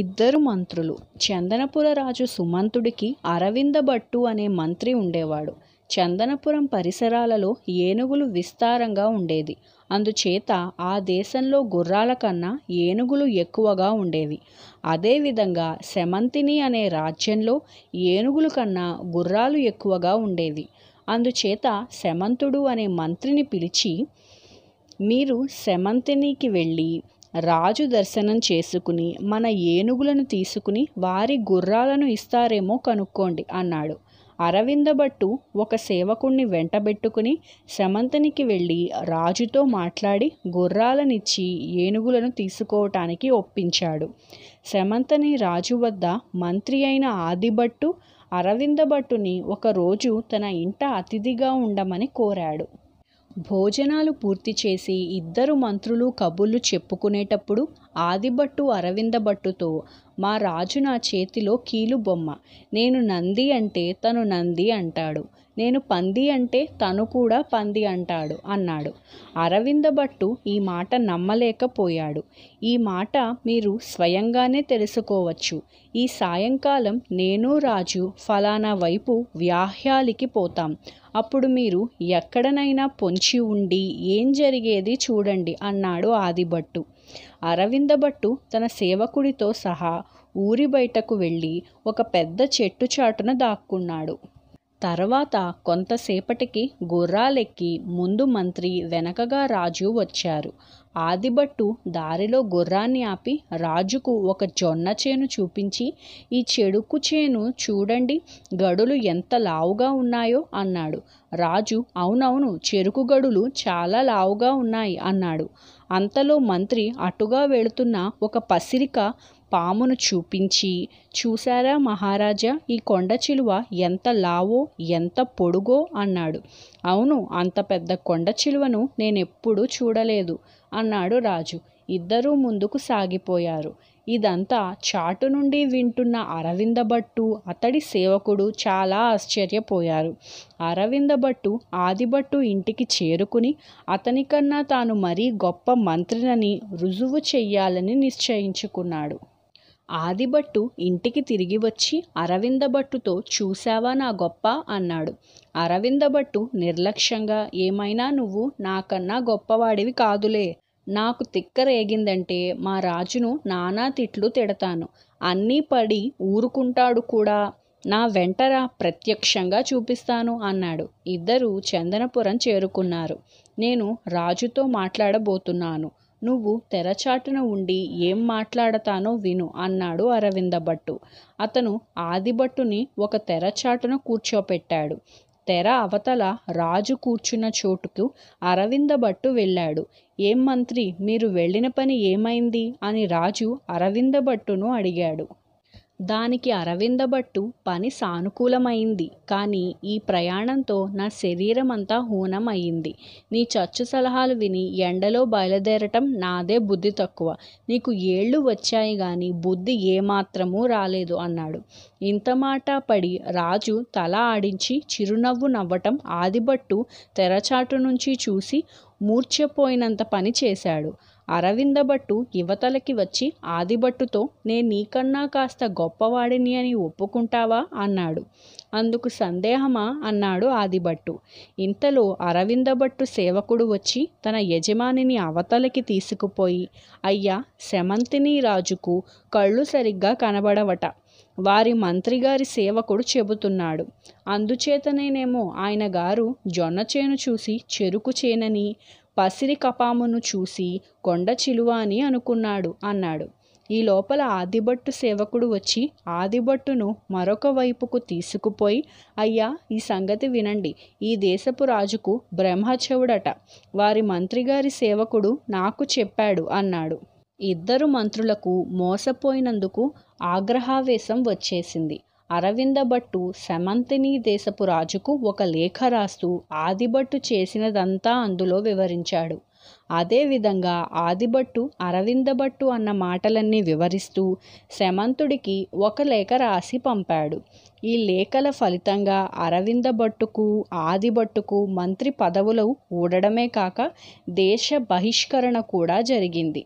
ఇద్దరు మంత్రులు చందనపుర రాజు సుమంతుడికి అరవింద భట్టు అనే మంత్రి ఉండేవాడు చందనపురం పరిసరాలలో ఏనుగులు విస్తారంగా ఉండేది అందుచేత ఆ దేశంలో గుర్రాల కన్నా ఏనుగులు ఎక్కువగా ఉండేవి అదేవిధంగా శమంతిని అనే రాజ్యంలో ఏనుగుల కన్నా గుర్రాలు ఎక్కువగా ఉండేవి అందుచేత శమంతుడు అనే మంత్రిని పిలిచి మీరు శమంతినికి వెళ్ళి రాజు దర్శనం చేసుకుని మన ఏనుగులను తీసుకుని వారి గుర్రాలను ఇస్తారేమో కనుక్కోండి అన్నాడు అరవిందభట్టు ఒక సేవకుణ్ణి వెంటబెట్టుకుని శమంతనికి వెళ్ళి రాజుతో మాట్లాడి గుర్రాలనిచ్చి ఏనుగులను తీసుకోవటానికి ఒప్పించాడు శమంతని రాజు వద్ద మంత్రి అయిన ఆదిభట్టు అరవిందభట్టుని ఒకరోజు తన ఇంట అతిథిగా ఉండమని కోరాడు భోజనాలు పూర్తి చేసి ఇద్దరు మంత్రులు కబుర్లు చెప్పుకునేటప్పుడు ఆదిభట్టు అరవింద భట్టుతో మా రాజు నా చేతిలో కీలు బొమ్మ నేను నంది అంటే తను నంది అంటాడు నేను పంది అంటే తను కూడా పంది అంటాడు అన్నాడు అరవింద భట్టు ఈ మాట నమ్మలేకపోయాడు ఈ మాట మీరు స్వయంగానే తెలుసుకోవచ్చు ఈ సాయంకాలం నేను రాజు ఫలానా వైపు వ్యాహ్యాలికి పోతాం అప్పుడు మీరు ఎక్కడనైనా పొంచి ఉండి ఏం జరిగేది చూడండి అన్నాడు ఆదిభట్టు అరవింద భట్టు తన సేవకుడితో సహా ఊరి బయటకు వెళ్ళి ఒక పెద్ద చెట్టు చాటున దాక్కున్నాడు తర్వాత కొంతసేపటికి గుర్రాలెక్కి ముందు మంత్రి వెనకగా రాజు వచ్చారు ఆదిబట్టు దారిలో గుర్రాన్ని ఆపి రాజుకు ఒక జొన్న చేను చూపించి ఈ చెడుకు చేను చూడండి గడులు ఎంత లావుగా ఉన్నాయో అన్నాడు రాజు అవునవును చెరుకు గడులు చాలా లావుగా ఉన్నాయి అన్నాడు అంతలో మంత్రి అటుగా వెళుతున్న ఒక పసిరిక పామును చూపించి చూశారా మహారాజా ఈ కొండ చిలువ ఎంత లావో ఎంత పొడుగో అన్నాడు అవును అంత పెద్ద కొండ చిలువను నేనెప్పుడూ చూడలేదు అన్నాడు రాజు ఇద్దరూ ముందుకు సాగిపోయారు ఇదంతా చాటు నుండి వింటున్న అరవింద భట్టు అతడి సేవకుడు చాలా ఆశ్చర్యపోయారు అరవింద భట్టు ఆదిభట్టు ఇంటికి చేరుకుని అతనికన్నా తాను మరీ గొప్ప మంత్రినని రుజువు చెయ్యాలని నిశ్చయించుకున్నాడు ఆదిభట్టు ఇంటికి తిరిగి వచ్చి అరవింద భట్టుతో చూశావా నా గొప్ప అన్నాడు అరవింద భట్టు నిర్లక్ష్యంగా ఏమైనా నువ్వు నాకన్నా గొప్పవాడివి కాదులే నాకు తిక్క రేగిందంటే మా రాజును నానా తిట్లు తిడతాను అన్నీ పడి ఊరుకుంటాడు కూడా నా వెంటరా ప్రత్యక్షంగా చూపిస్తాను అన్నాడు ఇద్దరూ చందనపురం చేరుకున్నారు నేను రాజుతో మాట్లాడబోతున్నాను నువ్వు తెరచాటున ఉండి ఏం మాట్లాడతానో విను అన్నాడు అరవింద భట్టు అతను ఆదిభట్టుని ఒక తెరచాటున కూర్చోపెట్టాడు తెర అవతల రాజు కూర్చున్న చోటుకు అరవింద భట్టు వెళ్ళాడు ఏం మంత్రి మీరు వెళ్ళిన పని ఏమైంది అని రాజు అరవింద భట్టును అడిగాడు దానికి అరవింద భట్టు పని సానుకూలమైంది కానీ ఈ ప్రయాణంతో నా శరీరం అంతా హూనం అయింది నీ చచ్చు సలహాలు విని ఎండలో బయలుదేరటం నాదే బుద్ధి తక్కువ నీకు ఏళ్ళు వచ్చాయి గాని బుద్ధి ఏమాత్రమూ రాలేదు అన్నాడు ఇంత మాట పడి రాజు తల ఆడించి చిరునవ్వు నవ్వటం ఆదిభట్టు తెరచాటు నుంచి చూసి మూర్ఛపోయినంత పని చేశాడు అరవింద భట్టు యువతలకి వచ్చి ఆదిభట్టుతో నేను నీకన్నా కాస్త గొప్పవాడిని అని ఒప్పుకుంటావా అన్నాడు అందుకు సందేహమా అన్నాడు ఆదిభట్టు ఇంతలో అరవింద భట్టు సేవకుడు వచ్చి తన యజమానిని అవతలకి తీసుకుపోయి అయ్యా శమంతిని రాజుకు కళ్ళు సరిగ్గా కనబడవట వారి మంత్రిగారి సేవకుడు చెబుతున్నాడు అందుచేతనేనేమో ఆయన గారు జొన్న చేను చూసి చెరుకు చేనని పసిరి కపామును చూసి కొండ చిలువ అని అనుకున్నాడు అన్నాడు ఈ లోపల ఆదిబట్టు సేవకుడు వచ్చి ఆదిబట్టును మరొక వైపుకు తీసుకుపోయి అయ్యా ఈ సంగతి వినండి ఈ దేశపు రాజుకు బ్రహ్మచవుడట వారి మంత్రిగారి సేవకుడు నాకు చెప్పాడు అన్నాడు ఇద్దరు మంత్రులకు మోసపోయినందుకు ఆగ్రహావేశం వచ్చేసింది అరవింద భట్టు సెమంతిని దేశపు రాజుకు ఒక లేఖ రాస్తూ ఆదిభట్టు చేసినదంతా అందులో వివరించాడు అదేవిధంగా ఆదిభట్టు అరవింద భట్టు అన్న మాటలన్నీ వివరిస్తూ సెమంతుడికి ఒక లేఖ రాసి పంపాడు ఈ లేఖల ఫలితంగా అరవింద భట్టుకు ఆదిభట్టుకు మంత్రి పదవులు ఊడడమే కాక దేశ బహిష్కరణ కూడా జరిగింది